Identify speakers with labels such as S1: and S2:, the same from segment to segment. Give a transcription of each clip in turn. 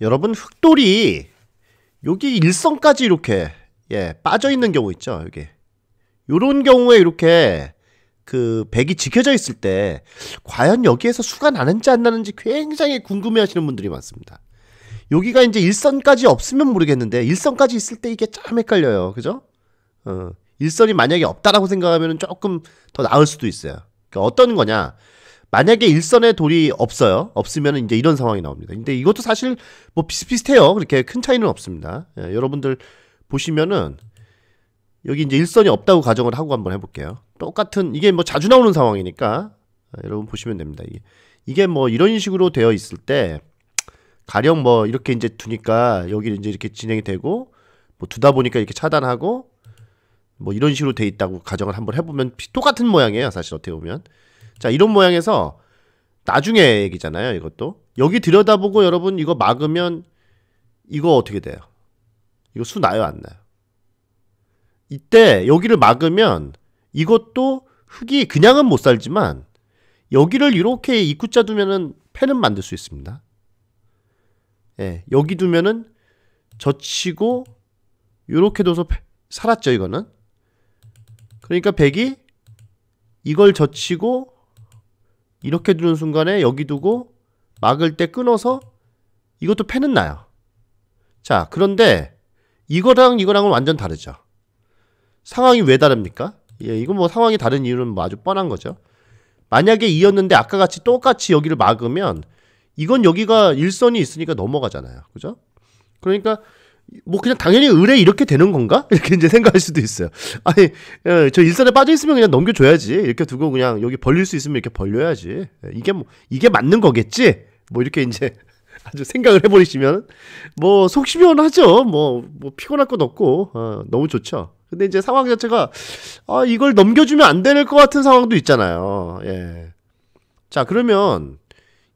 S1: 여러분 흑돌이 여기 일선까지 이렇게 예 빠져 있는 경우 있죠 여기 요런 경우에 이렇게 그 백이 지켜져 있을 때 과연 여기에서 수가 나는지 안 나는지 굉장히 궁금해하시는 분들이 많습니다. 여기가 이제 일선까지 없으면 모르겠는데 일선까지 있을 때 이게 참 헷갈려요, 그죠? 어, 일선이 만약에 없다라고 생각하면 조금 더 나을 수도 있어요. 그러니까 어떤 거냐? 만약에 일선에 돌이 없어요. 없으면 이제 이런 상황이 나옵니다. 근데 이것도 사실 뭐 비슷비슷해요. 그렇게 큰 차이는 없습니다. 예, 여러분들 보시면은 여기 이제 일선이 없다고 가정을 하고 한번 해볼게요. 똑같은 이게 뭐 자주 나오는 상황이니까 아, 여러분 보시면 됩니다. 이게 이게 뭐 이런 식으로 되어 있을 때 가령 뭐 이렇게 이제 두니까 여기 이제 이렇게 진행이 되고 뭐 두다 보니까 이렇게 차단하고 뭐 이런 식으로 돼 있다고 가정을 한번 해보면 똑같은 모양이에요. 사실 어떻게 보면. 자, 이런 모양에서 나중에 얘기잖아요, 이것도. 여기 들여다보고 여러분 이거 막으면 이거 어떻게 돼요? 이거 수 나요, 안 나요? 이때 여기를 막으면 이것도 흙이 그냥은 못 살지만 여기를 이렇게 입구자 두면은 펜은 만들 수 있습니다. 예, 여기 두면은 젖히고 이렇게 둬서 패, 살았죠 이거는 그러니까 백이 이걸 젖히고 이렇게 두는 순간에 여기 두고 막을 때 끊어서 이것도 패는 나요. 자, 그런데 이거랑 이거랑은 완전 다르죠. 상황이 왜 다릅니까? 예, 이건 뭐 상황이 다른 이유는 뭐 아주 뻔한 거죠. 만약에 이었는데 아까 같이 똑같이 여기를 막으면 이건 여기가 일선이 있으니까 넘어가잖아요. 그죠? 그러니까 뭐 그냥 당연히 의뢰 이렇게 되는 건가? 이렇게 이제 생각할 수도 있어요. 아니, 예, 저 일선에 빠져 있으면 그냥 넘겨줘야지. 이렇게 두고 그냥 여기 벌릴 수 있으면 이렇게 벌려야지. 예, 이게 뭐 이게 맞는 거겠지? 뭐 이렇게 이제 아주 생각을 해버리시면 뭐 속시원하죠. 뭐, 뭐 피곤할 것 없고 어, 너무 좋죠. 근데 이제 상황 자체가 아 이걸 넘겨주면 안 될 것 같은 상황도 있잖아요. 예. 자 그러면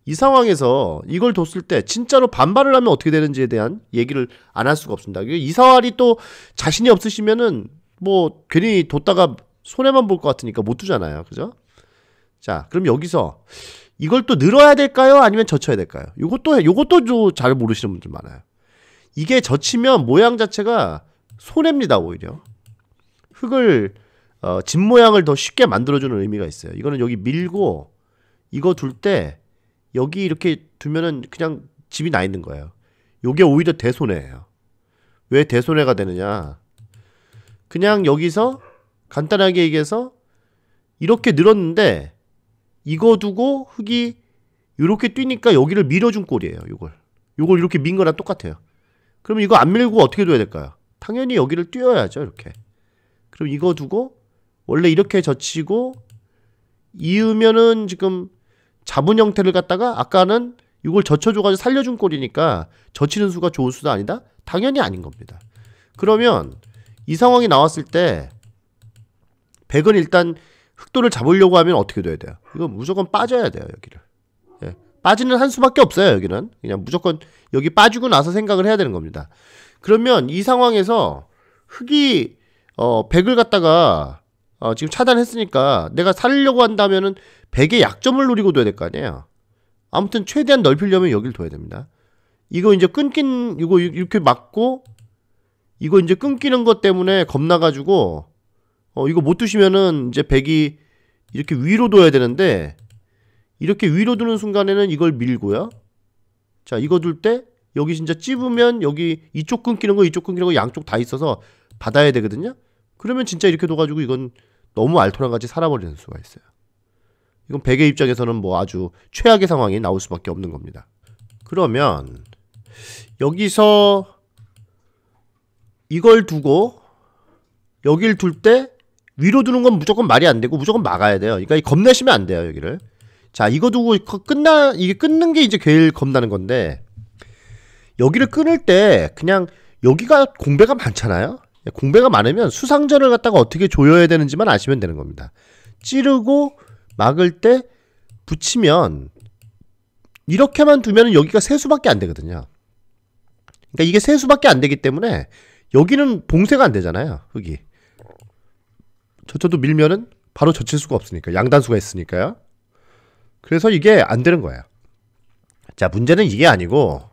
S1: 이 상황에서 이걸 뒀을 때 진짜로 반발을 하면 어떻게 되는지에 대한 얘기를 안 할 수가 없습니다. 이사활이 또 자신이 없으시면은 뭐 괜히 뒀다가 손해만 볼 것 같으니까 못 두잖아요. 그죠? 자, 그럼 여기서 이걸 또 늘어야 될까요? 아니면 젖혀야 될까요? 이것도 요것도 잘 모르시는 분들 많아요. 이게 젖히면 모양 자체가 손해입니다, 오히려. 흙을 어, 집 모양을 더 쉽게 만들어주는 의미가 있어요. 이거는 여기 밀고 이거 둘때 여기 이렇게 두면은 그냥 집이 나 있는 거예요. 요게 오히려 대손해예요. 왜 대손해가 되느냐? 그냥 여기서 간단하게 얘기해서 이렇게 늘었는데 이거 두고 흙이 요렇게 뛰니까 여기를 밀어준 꼴이에요. 요걸 요걸 이렇게 민 거랑 똑같아요. 그럼 이거 안 밀고 어떻게 둬야 될까요? 당연히 여기를 뛰어야죠. 이렇게 그럼 이거 두고 원래 이렇게 젖히고 이으면은 지금 잡은 형태를 갖다가 아까는 이걸 젖혀줘가지고 살려준 꼴이니까 젖히는 수가 좋은 수도 아니다? 당연히 아닌 겁니다. 그러면 이 상황이 나왔을 때 백은 일단 흑도를 잡으려고 하면 어떻게 돼야 돼요? 이거 무조건 빠져야 돼요 여기를. 예. 빠지는 한 수밖에 없어요 여기는. 그냥 무조건 여기 빠지고 나서 생각을 해야 되는 겁니다. 그러면 이 상황에서 흑이 어 백을 갖다가 어, 지금 차단했으니까 내가 살려고 한다면은 100의 약점을 노리고 둬야 될 거 아니에요. 아무튼 최대한 넓히려면 여길 둬야 됩니다. 이거 이제 끊긴 이거 이렇게 막고 이거 이제 끊기는 것 때문에 겁나가지고 어, 이거 못 두시면은 이제 100이 이렇게 위로 둬야 되는데 이렇게 위로 두는 순간에는 이걸 밀고요. 자 이거 둘 때 여기 진짜 찝으면 여기 이쪽 끊기는 거 이쪽 끊기는 거 양쪽 다 있어서 받아야 되거든요. 그러면 진짜 이렇게 둬가지고 이건 너무 알토란 같이 살아버리는 수가 있어요. 이건 백의 입장에서는 뭐 아주 최악의 상황이 나올 수밖에 없는 겁니다. 그러면 여기서 이걸 두고 여길 둘 때 위로 두는 건 무조건 말이 안 되고 무조건 막아야 돼요. 그러니까 겁내시면 안 돼요, 여기를. 자, 이거 두고 끝나 이게 끊는 게 이제 제일 겁나는 건데 여기를 끊을 때 그냥 여기가 공배가 많잖아요. 네, 공배가 많으면 수상전을 갖다가 어떻게 조여야 되는지만 아시면 되는 겁니다. 찌르고 막을 때 붙이면 이렇게만 두면 여기가 세수밖에 안 되거든요. 그러니까 이게 세수밖에 안 되기 때문에 여기는 봉쇄가 안 되잖아요. 흙이. 저쪽도 밀면은 바로 젖힐 수가 없으니까 양단수가 있으니까요. 그래서 이게 안 되는 거예요. 자 문제는 이게 아니고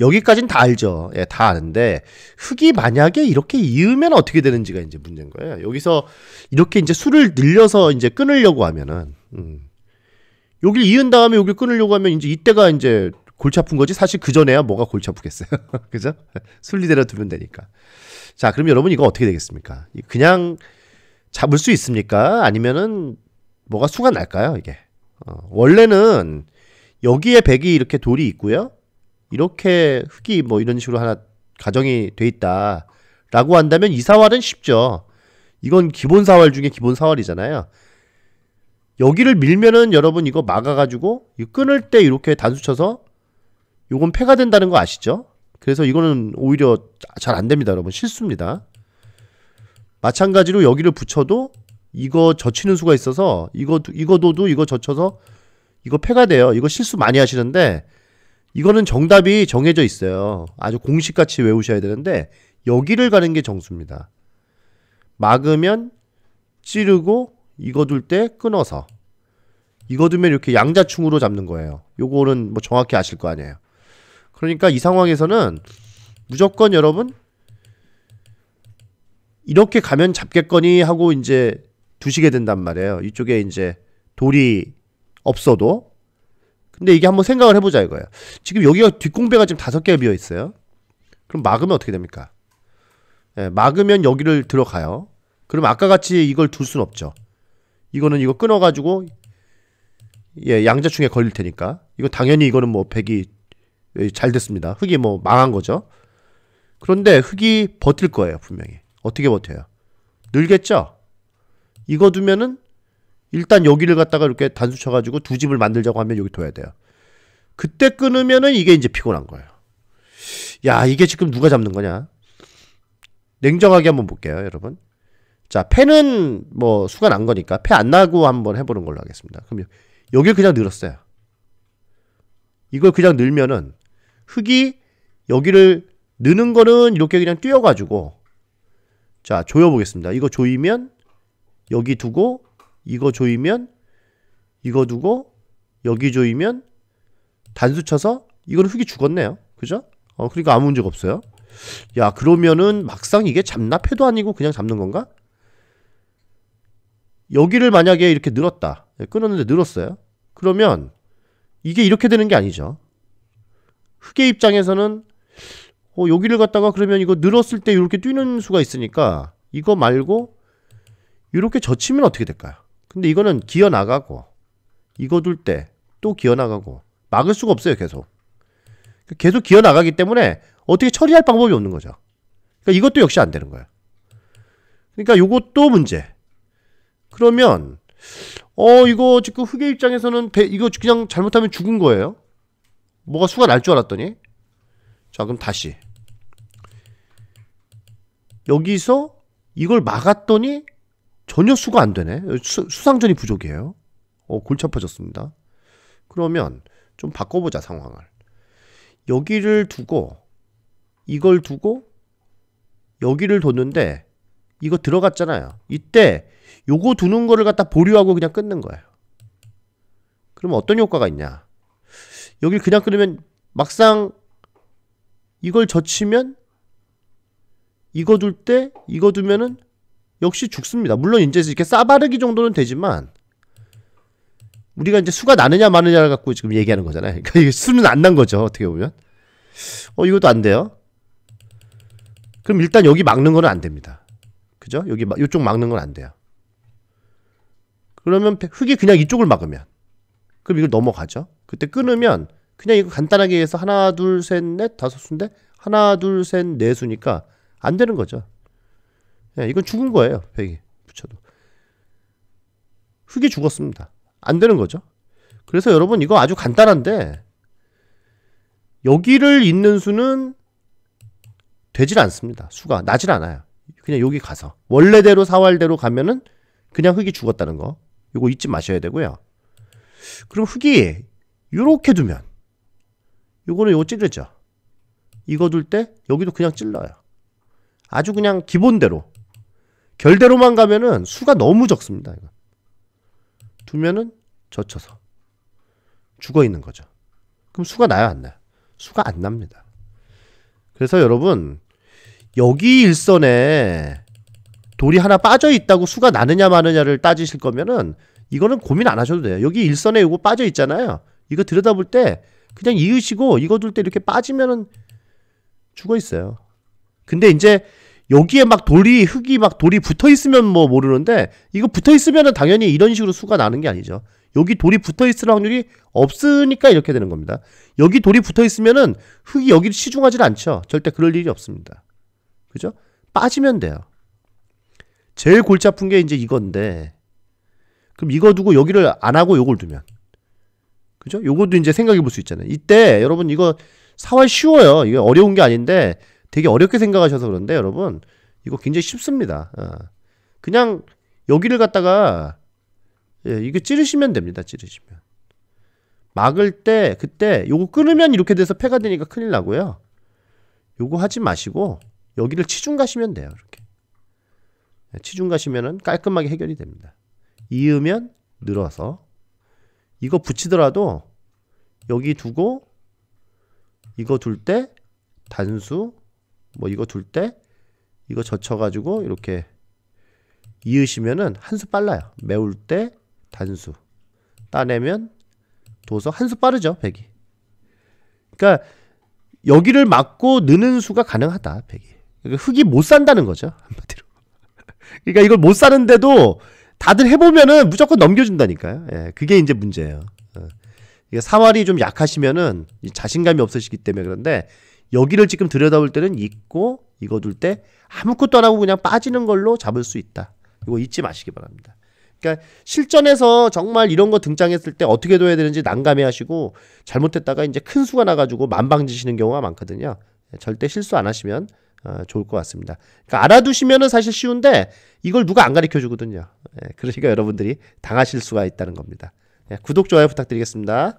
S1: 여기까지는 다 알죠. 예, 다 아는데 흙이 만약에 이렇게 이으면 어떻게 되는지가 이제 문제인 거예요. 여기서 이렇게 이제 수를 늘려서 이제 끊으려고 하면은 음. 여길 이은 다음에 여길 끊으려고 하면 이제 이때가 이제 골치 아픈 거지 사실 그 전에야 뭐가 골치 아프겠어요. 그죠? 순리대로 두면 되니까. 자, 그럼 여러분 이거 어떻게 되겠습니까? 그냥 잡을 수 있습니까? 아니면은 뭐가 수가 날까요, 이게? 어, 원래는 여기에 백이 이렇게 돌이 있고요. 이렇게 흙이 뭐 이런 식으로 하나 가정이 돼 있다. 라고 한다면 이 사활은 쉽죠. 이건 기본 사활 중에 기본 사활이잖아요. 여기를 밀면은 여러분 이거 막아가지고 이 끊을 때 이렇게 단수 쳐서 요건 폐가 된다는 거 아시죠? 그래서 이거는 오히려 잘 안 됩니다, 여러분. 실수입니다. 마찬가지로 여기를 붙여도 이거 젖히는 수가 있어서 이거 이거 도도 이거 젖혀서 이거 폐가 돼요. 이거 실수 많이 하시는데 이거는 정답이 정해져 있어요. 아주 공식같이 외우셔야 되는데 여기를 가는 게 정수입니다. 막으면 찌르고 익어둘때 끊어서 익어 두면 이렇게 양자충으로 잡는 거예요. 요거는 뭐 정확히 아실 거 아니에요. 그러니까 이 상황에서는 무조건 여러분 이렇게 가면 잡겠거니 하고 이제 두시게 된단 말이에요. 이쪽에 이제 돌이 없어도 근데 이게 한번 생각을 해보자 이거예요. 지금 여기가 뒷공배가 지금 다섯 개 비어 있어요. 그럼 막으면 어떻게 됩니까? 예, 막으면 여기를 들어가요. 그럼 아까 같이 이걸 둘 순 없죠. 이거는 이거 끊어가지고 예 양자충에 걸릴 테니까 이거 당연히 이거는 뭐 백이 예, 잘 됐습니다. 흙이 뭐 망한 거죠. 그런데 흙이 버틸 거예요 분명히. 어떻게 버텨요? 늘겠죠. 이거 두면은 일단 여기를 갖다가 이렇게 단수 쳐가지고 두 집을 만들자고 하면 여기 둬야 돼요. 그때 끊으면은 이게 이제 피곤한 거예요. 야, 이게 지금 누가 잡는 거냐? 냉정하게 한번 볼게요, 여러분. 자, 패는 뭐 수가 난 거니까 패 안 나고 한번 해보는 걸로 하겠습니다. 그럼 여길 그냥 늘었어요. 이걸 그냥 늘면은 흙이 여기를 느는 거는 이렇게 그냥 뛰어가지고 자 조여보겠습니다. 이거 조이면 여기 두고 이거 조이면 이거 두고 여기 조이면 단수 쳐서 이거는 흙이 죽었네요. 그죠? 어 그러니까 아무 문제가 없어요. 야 그러면은 막상 이게 잡나패도 아니고 그냥 잡는 건가? 여기를 만약에 이렇게 늘었다. 예, 끊었는데 늘었어요. 그러면 이게 이렇게 되는 게 아니죠. 흙의 입장에서는 어, 여기를 갖다가 그러면 이거 늘었을 때 이렇게 뛰는 수가 있으니까 이거 말고 이렇게 젖히면 어떻게 될까요? 근데 이거는 기어 나가고 이거 둘 때 또 기어 나가고 막을 수가 없어요 계속 그러니까 계속 기어 나가기 때문에 어떻게 처리할 방법이 없는 거죠 그러니까 이것도 역시 안 되는 거예요 그러니까 요것도 문제 그러면 어 이거 지금 흑의 입장에서는 배, 이거 그냥 잘못하면 죽은 거예요 뭐가 수가 날 줄 알았더니 자 그럼 다시 여기서 이걸 막았더니 전혀 수가 안 되네. 수, 상전이 부족이에요. 어, 골치 아파졌습니다. 그러면 좀 바꿔보자 상황을. 여기를 두고 이걸 두고 여기를 뒀는데 이거 들어갔잖아요. 이때 요거 두는 거를 갖다 보류하고 그냥 끊는 거예요. 그럼 어떤 효과가 있냐? 여기 그냥 끊으면 막상 이걸 젖히면 이거 둘 때 이거 두면은 역시 죽습니다. 물론 이제 이렇게 싸바르기 정도는 되지만 우리가 이제 수가 나느냐 마느냐를 갖고 지금 얘기하는 거잖아요. 그러니까 이게 수는 안 난 거죠. 어떻게 보면. 어 이것도 안 돼요. 그럼 일단 여기 막는 거는 안 됩니다. 그죠? 여기 이쪽 막는 건 안 돼요. 그러면 흙이 그냥 이쪽을 막으면 그럼 이걸 넘어가죠. 그때 끊으면 그냥 이거 간단하게 해서 하나 둘 셋 넷 다섯 순데 하나 둘셋네 수니까 안 되는 거죠. 예, 이건 죽은 거예요. 벽이 붙여도. 흙이 죽었습니다. 안 되는 거죠. 그래서 여러분 이거 아주 간단한데 여기를 있는 수는 되질 않습니다. 수가 나질 않아요. 그냥 여기 가서 원래대로 사활대로 가면은 그냥 흙이 죽었다는 거 이거 잊지 마셔야 되고요. 그럼 흙이 이렇게 두면 이거는 요거 찌르죠. 이거 둘 때 여기도 그냥 찔러요. 아주 그냥 기본대로 결대로만 가면은 수가 너무 적습니다. 이거. 두면은 젖혀서 죽어 있는 거죠. 그럼 수가 나요, 안 나요? 수가 안 납니다. 그래서 여러분 여기 일선에 돌이 하나 빠져 있다고 수가 나느냐 마느냐를 따지실 거면은 이거는 고민 안 하셔도 돼요. 여기 일선에 이거 빠져 있잖아요. 이거 들여다볼 때 그냥 이으시고 이거 둘 때 이렇게 빠지면은 죽어 있어요. 근데 이제 여기에 막 돌이 흙이 막 돌이 붙어 있으면 뭐 모르는데 이거 붙어 있으면은 당연히 이런 식으로 수가 나는 게 아니죠. 여기 돌이 붙어 있을 확률이 없으니까 이렇게 되는 겁니다. 여기 돌이 붙어 있으면은 흙이 여기를 치중하지 않죠. 절대 그럴 일이 없습니다. 그죠? 빠지면 돼요. 제일 골치 아픈 게 이제 이건데 그럼 이거 두고 여기를 안 하고 요걸 두면 그죠? 요것도 이제 생각해 볼 수 있잖아요. 이때 여러분 이거 사활 쉬워요. 이게 어려운 게 아닌데 되게 어렵게 생각하셔서 그런데 여러분 이거 굉장히 쉽습니다. 어. 그냥 여기를 갖다가 예, 이거 찌르시면 됩니다. 찌르시면 막을 때 그때 요거 끊으면 이렇게 돼서 폐가 되니까 큰일 나고요. 요거 하지 마시고 여기를 치중 가시면 돼요. 이렇게 예, 치중 가시면은 깔끔하게 해결이 됩니다. 이으면 늘어서 이거 붙이더라도 여기 두고 이거 둘 때 단수 뭐 이거 둘 때 이거 젖혀가지고 이렇게 이으시면은 한 수 빨라요. 매울 때 단수 따내면 도서 한 수 빠르죠. 백이 그러니까 여기를 막고 느는 수가 가능하다. 백이 그러니까 흙이 못 산다는 거죠. 한마디로. 그러니까 이걸 못 사는데도 다들 해보면은 무조건 넘겨준다니까요. 예, 그게 이제 문제예요. 예. 이게 사활이 좀 약하시면은 자신감이 없으시기 때문에 그런데 여기를 지금 들여다볼 때는 잊고 읽어둘 때 아무것도 안 하고 그냥 빠지는 걸로 잡을 수 있다. 이거 잊지 마시기 바랍니다. 그러니까 실전에서 정말 이런 거 등장했을 때 어떻게 둬야 되는지 난감해 하시고 잘못했다가 이제 큰 수가 나가지고 만방지시는 경우가 많거든요. 예, 절대 실수 안 하시면 어, 좋을 것 같습니다. 그러니까 알아두시면은 사실 쉬운데 이걸 누가 안 가르쳐 주거든요. 예, 그러니까 여러분들이 당하실 수가 있다는 겁니다. 예, 구독, 좋아요 부탁드리겠습니다.